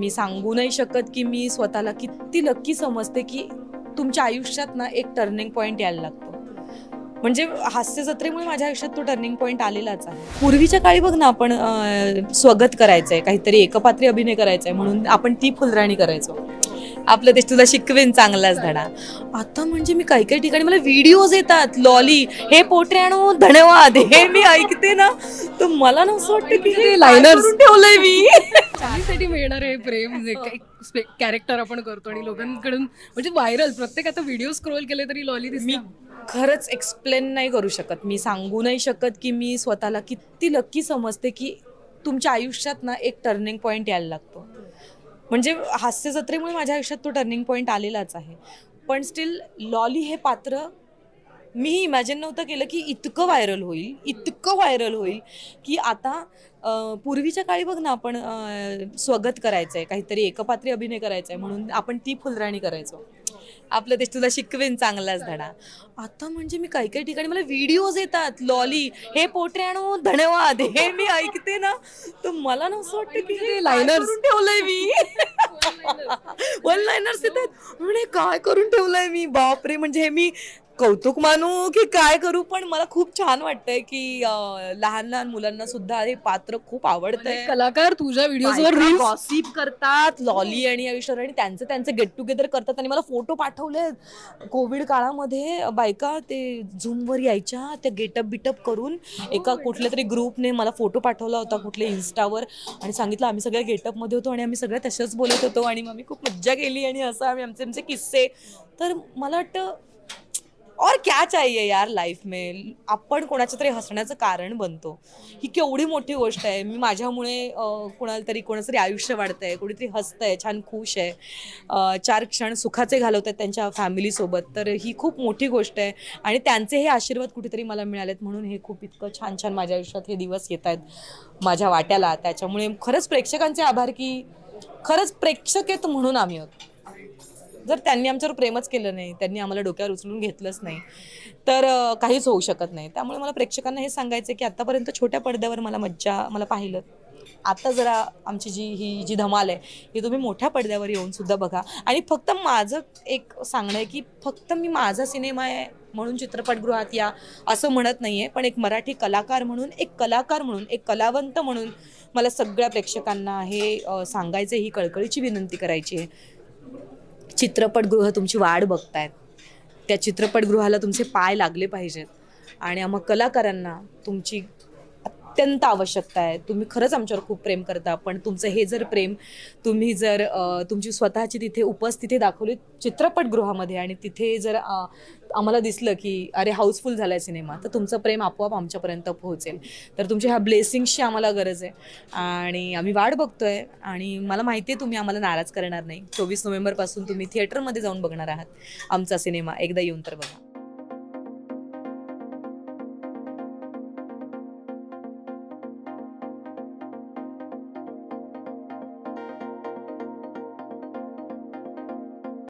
मी सांगू नाही शकत की मी स्वतःला किती नक्की समजते की तुमच्या आयुष्यात ना एक टर्निंग पॉईंट यायला लागतो म्हणजे हास्य जत्रेमुळे माझ्या आयुष्यात तो टर्निंग पॉईंट आलेलाच आहे पूर्वीच्या काळी बघ ना आपण स्वागत करायचंय काहीतरी एकपात्री अभिनय करायचंय म्हणून आपण ती फुलराणी करायचो आपलं ते तुला शिकवेन चांगलाच धडा आता म्हणजे मी काही काही ठिकाणी मला व्हिडिओज येतात लॉली हे पोटे आणू धन्यवाद हे मी ऐकते ना तर मला ना असं वाटतं की हे लायनर ठेवलंय मी फॅमिलीसाठी मिळणार आहे प्रेम हो. जे काही कॅरेक्टर आपण करतो आणि हो. लोकांकडून म्हणजे व्हायरल प्रत्येक आता व्हिडिओ स्क्रोल केले तरी लॉली मी खरंच एक्सप्लेन नाही करू शकत मी सांगू नाही शकत की मी स्वतःला किती नक्की समजते की तुमच्या आयुष्यात ना एक टर्निंग पॉईंट यायला लागतो म्हणजे हास्य जत्रेमुळे माझ्या आयुष्यात तो टर्निंग पॉईंट आलेलाच आहे पण स्टील लॉली हे पात्र मी इमॅजिन नव्हतं केलं की इतकं व्हायरल होईल इतकं व्हायरल होईल की आता पूर्वीच्या काळी बघ ना आपण स्वागत करायचं आहे काहीतरी एकपात्री अभिनय करायचा आहे म्हणून आपण ती फुलराणी करायचो आपलं ते तुला शिकवेन चांगलाच धडा आता म्हणजे मी काही काही ठिकाणी मला व्हिडिओज येतात लॉली हे पोटरे आणू धन्यवाद हे मी ऐकते ना तर मला ना असं वाटतं की हे लायनर्स ठेवलंय मी वन लायनर्स येतात म्हणजे काय करून ठेवलंय मी बापरे म्हणजे हे मी कौतुक मानू की काय करू पण मला खूप छान वाटतंय की लहान लहान मुलांना सुद्धा हे पात्र खूप आवडतंय कलाकार तुझ्या व्हिडिओवर गॉसिप करतात लॉली आणि आयुष्यावर आणि त्यांचं त्यांचे गेट टुगेदर करतात आणि मला फोटो पाठवले कोविड काळामध्ये बायका ते झूमवर यायच्या त्या गेटअप बिटअप करून एका हो, कुठल्या तरी ग्रुपने मला फोटो पाठवला होता कुठल्या इन्स्टावर आणि सांगितलं आम्ही सगळ्या मध्ये होतो आणि आम्ही सगळ्या तशाच बोलत होतो आणि मग खूप मज्जा केली आणि असं आम्ही आमचे आमचे किस्से तर मला वाटतं और क्या चाहिए यार लाईफ में आपण कोणाच्या तरी हसण्याचं कारण बनतो ही केवढी मोठी गोष्ट आहे मी माझ्यामुळे कोणाला तरी कोणाचं तरी आयुष्य वाढतंय कोणीतरी आहे छान खुश आहे चार क्षण सुखाचे घालवत आहेत त्यांच्या फॅमिलीसोबत तर ही खूप मोठी गोष्ट आहे आणि त्यांचे हे आशीर्वाद कुठेतरी मला मिळालेत म्हणून हे खूप इतकं छान छान माझ्या आयुष्यात हे दिवस येत आहेत माझ्या वाट्याला त्याच्यामुळे खरंच प्रेक्षकांचे आभार की खरंच प्रेक्षक आहेत म्हणून आम्ही आहोत जर त्यांनी आमच्यावर प्रेमच केलं नाही त्यांनी आम्हाला डोक्यावर उचलून घेतलंच नाही तर काहीच होऊ शकत नाही त्यामुळे मला प्रेक्षकांना हे सांगायचं की आत्तापर्यंत छोट्या पडद्यावर मला मज्जा मला पाहिलं आता जरा आमची जी ही जी धमाल आहे ही तुम्ही मोठ्या पडद्यावर येऊन सुद्धा बघा आणि फक्त माझं एक सांगणं आहे की फक्त मी माझा सिनेमा आहे म्हणून चित्रपटगृहात या असं म्हणत नाही आहे पण एक मराठी कलाकार म्हणून एक कलाकार म्हणून एक कलावंत म्हणून मला सगळ्या प्रेक्षकांना हे सांगायचं ही कळकळीची विनंती करायची आहे चित्रपटगृह तुमची वाढ बघतायत त्या चित्रपटगृहाला तुमचे पाय लागले पाहिजेत आणि मग कलाकारांना तुमची अत्यंत आवश्यकता आहे तुम्ही खरंच आमच्यावर खूप प्रेम करता पण तुमचं हे जर प्रेम तुम्ही जर तुमची स्वतःची तिथे उपस्थिती दाखवली चित्रपटगृहामध्ये आणि तिथे जर आम्हाला दिसलं की अरे हाऊसफुल झालाय सिनेमा तर तुमचं प्रेम आपोआप आमच्यापर्यंत पोहोचेल तर तुमच्या ह्या ब्लेसिंग्सची आम्हाला गरज आहे आणि आम्ही वाट बघतोय आणि मला माहिती आहे तुम्ही आम्हाला नाराज करणार नाही चोवीस नोव्हेंबरपासून तुम्ही थिएटरमध्ये जाऊन बघणार आहात आमचा सिनेमा एकदा येऊन तर बघा